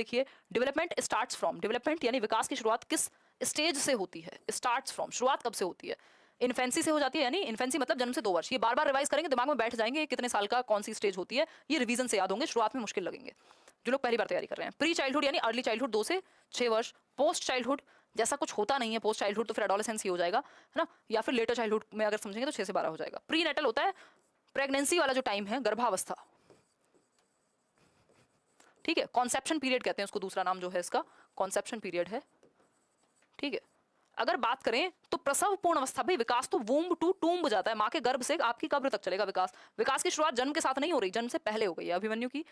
देखिए development start from development यानी विकास की शुरुआत किस स्टेज से होती है स्टार्ट फ्रॉम शुरुआत कब से होती है इन्फेंसी से हो जाती है यानी इन्फेंसी मतलब जन्म से दो वर्ष ये बार बार रिवाइज करेंगे दिमाग में बैठ जाएंगे कितने साल का कौन सी स्टेज होती है ये रिवीजन से याद होंगे शुरुआत में मुश्किल लगेंगे जो लोग पहली बार तैयारी कर रहे हैं प्री चाइल्डहुड यानी अर्ली चाइल्डहुड दो से छह वर्ष पोस्ट चाइल्डहुड जैसा कुछ होता नहीं है पोस्ट चाइल्डहुड तो फिर एडोलेसेंस ही हो जाएगा है ना या फिर लेटर चाइल्डहुड में अगर समझेंगे तो छह से बारह हो जाएगा प्री नेटल होता है प्रेगनेंसी वाला जो टाइम है गर्भावस्था ठीक है कॉन्सेप्शन पीरियड कहते हैं उसको दूसरा नाम जो है इसका कॉन्सेप्शन पीरियड है ठीक है अगर बात करें तो प्रसव पूर्ण अवस्था भाई विकास तो वूम्ब टू टूम्ब जाता है माँ के गर्भ से आपकी कब्र तक चलेगा विकास विकास की शुरुआत जन्म के साथ नहीं हो रही जन्म से पहले हो गई है अभिमन्यु की